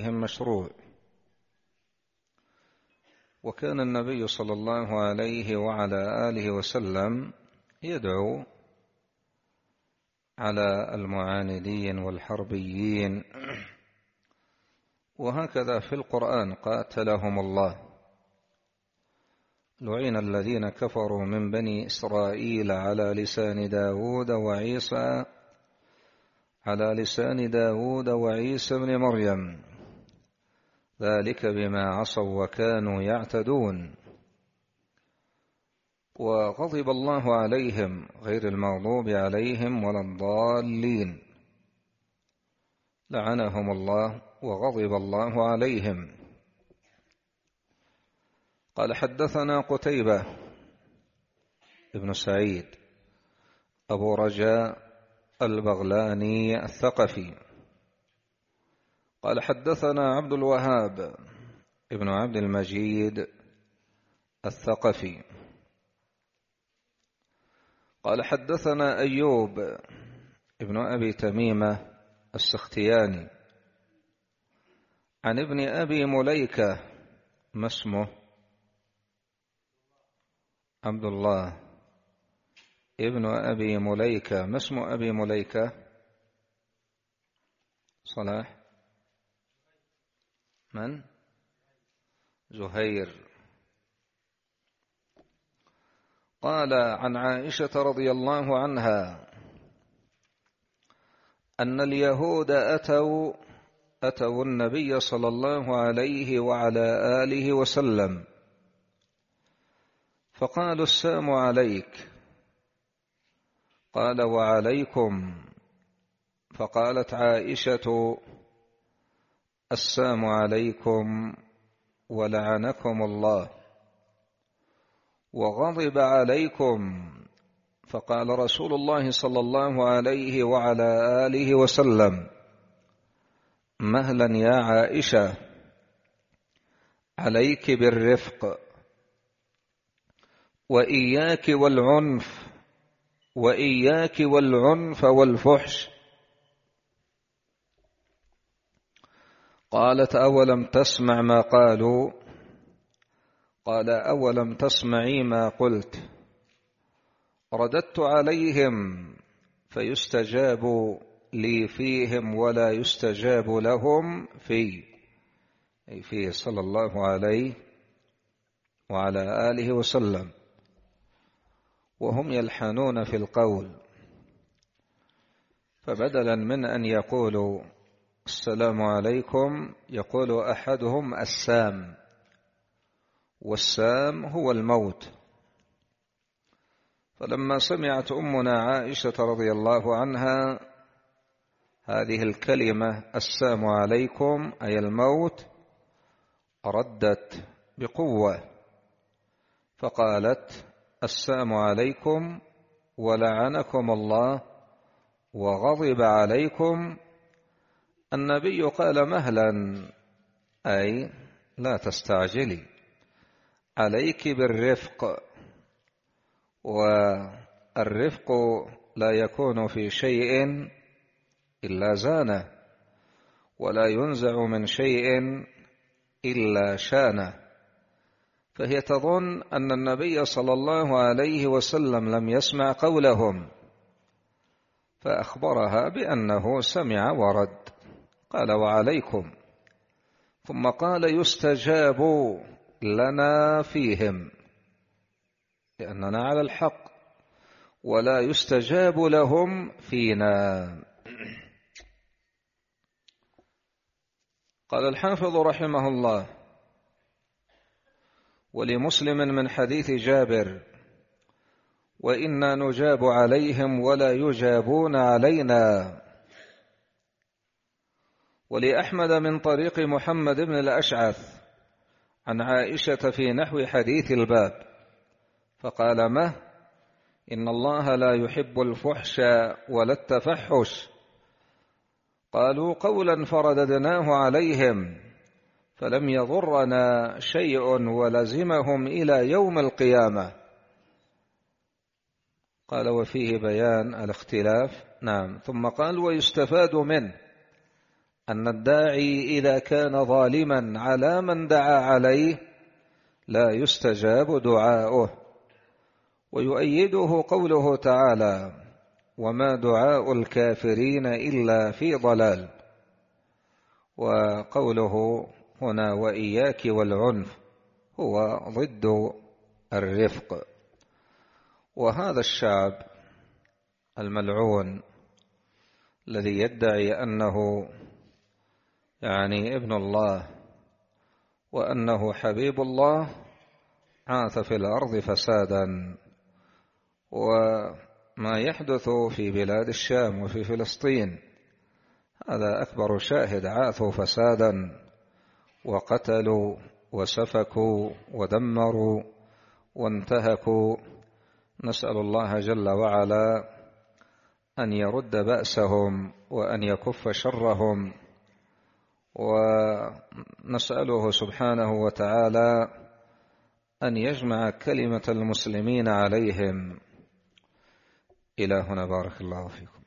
فيهم مشروع وكان النبي صلى الله عليه وعلى آله وسلم يدعو على المعاندين والحربيين وهكذا في القرآن قاتلهم الله لعين الذين كفروا من بني إسرائيل على لسان داود وعيسى على لسان داود وعيسى بن مريم ذلك بما عصوا وكانوا يعتدون وغضب الله عليهم غير المغضوب عليهم ولا الضالين لعنهم الله وغضب الله عليهم قال حدثنا قتيبة ابن سعيد أبو رجاء البغلاني الثقفي قال حدثنا عبد الوهاب ابن عبد المجيد الثقفي قال حدثنا أيوب ابن أبي تميمة السختياني عن ابن أبي مليكة ما اسمه عبد الله ابن أبي مليكة ما اسم أبي مليكة صلاح من زهير قال عن عائشة رضي الله عنها أن اليهود أتوا أتوا النبي صلى الله عليه وعلى آله وسلم فقالوا السلام عليك قال وعليكم فقالت عائشة السلام عليكم ولعنكم الله وغضب عليكم فقال رسول الله صلى الله عليه وعلى آله وسلم مهلا يا عائشة عليك بالرفق وإياك والعنف وإياك والعنف والفحش قالت أولم تسمع ما قالوا قال أولم تسمعي ما قلت رددت عليهم فيستجاب لي فيهم ولا يستجاب لهم في أي فيه صلى الله عليه وعلى آله وسلم وهم يلحنون في القول فبدلا من أن يقولوا السلام عليكم يقول أحدهم السام والسام هو الموت فلما سمعت أمنا عائشة رضي الله عنها هذه الكلمة السام عليكم أي الموت ردت بقوة فقالت السام عليكم ولعنكم الله وغضب عليكم النبي قال مهلا أي لا تستعجلي عليك بالرفق والرفق لا يكون في شيء إلا زانه ولا ينزع من شيء إلا شانه فهي تظن أن النبي صلى الله عليه وسلم لم يسمع قولهم فأخبرها بأنه سمع ورد قال وعليكم ثم قال يستجاب لنا فيهم لأننا على الحق ولا يستجاب لهم فينا قال الحافظ رحمه الله ولمسلم من حديث جابر وإنا نجاب عليهم ولا يجابون علينا ولأحمد من طريق محمد بن الأشعث عن عائشة في نحو حديث الباب فقال مه إن الله لا يحب الفحش ولا التفحش قالوا قولا فرددناه عليهم فلم يضرنا شيء ولزمهم إلى يوم القيامة قال وفيه بيان الاختلاف نعم ثم قال ويستفاد منه أن الداعي إذا كان ظالما على من دعا عليه لا يستجاب دعاؤه ويؤيده قوله تعالى وما دعاء الكافرين إلا في ضلال وقوله هنا وإياك والعنف هو ضد الرفق وهذا الشعب الملعون الذي يدعي أنه يعني ابن الله وأنه حبيب الله عاث في الأرض فسادا وما يحدث في بلاد الشام وفي فلسطين هذا أكبر شاهد عاثوا فسادا وقتلوا وسفكوا ودمروا وانتهكوا نسأل الله جل وعلا أن يرد بأسهم وأن يكف شرهم ونسأله سبحانه وتعالى أن يجمع كلمة المسلمين عليهم إلى هنا بارك الله فيكم